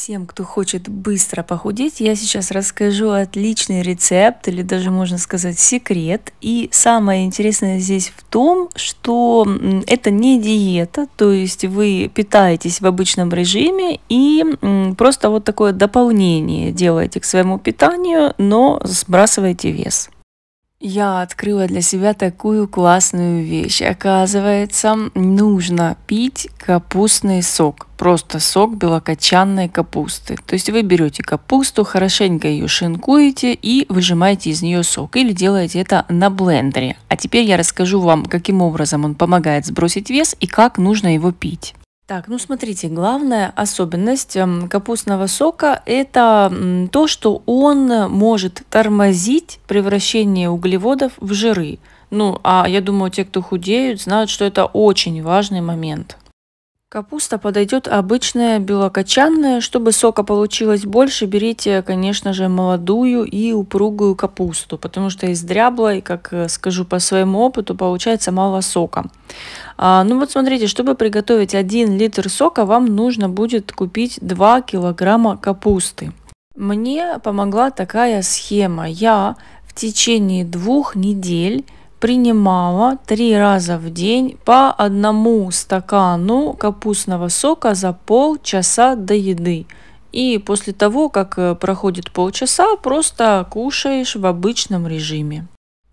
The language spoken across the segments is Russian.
Всем, кто хочет быстро похудеть, я сейчас расскажу отличный рецепт или даже можно сказать секрет. И самое интересное здесь в том, что это не диета, то есть вы питаетесь в обычном режиме и просто вот такое дополнение делаете к своему питанию, но сбрасываете вес. Я открыла для себя такую классную вещь. Оказывается, нужно пить капустный сок. Просто сок белокочанной капусты. То есть вы берете капусту, хорошенько ее шинкуете и выжимаете из нее сок. Или делаете это на блендере. А теперь я расскажу вам, каким образом он помогает сбросить вес и как нужно его пить. Так, ну смотрите, главная особенность эм, капустного сока – это то, что он может тормозить превращение углеводов в жиры. Ну, а я думаю, те, кто худеют, знают, что это очень важный момент. Капуста подойдет обычная белокочанная. Чтобы сока получилось больше, берите, конечно же, молодую и упругую капусту, потому что из дряблой, как э, скажу по своему опыту, получается мало сока. А, ну вот смотрите, чтобы приготовить 1 литр сока, вам нужно будет купить 2 килограмма капусты. Мне помогла такая схема. Я в течение двух недель принимала три раза в день по одному стакану капустного сока за полчаса до еды. И после того, как э, проходит полчаса, просто кушаешь в обычном режиме.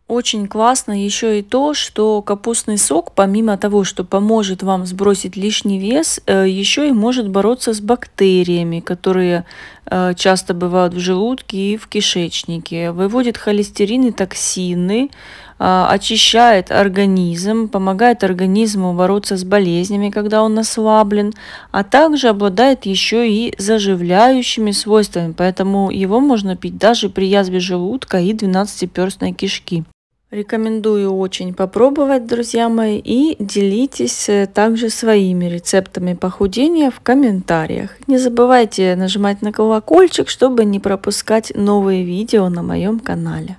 Очень классно еще и то, что капустный сок, помимо того, что поможет вам сбросить лишний вес, э, еще и может бороться с бактериями, которые Э, часто бывают в желудке и в кишечнике. Выводит холестерин и токсины, э, очищает организм, помогает организму бороться с болезнями, когда он ослаблен, а также обладает еще и заживляющими свойствами, поэтому его можно пить даже при язве желудка и двенадцатиперстной кишки. Рекомендую очень попробовать, друзья мои, и делитесь э, также своими рецептами похудения в комментариях. Не забывайте нажимать на колокольчик, чтобы не пропускать новые видео на моем канале.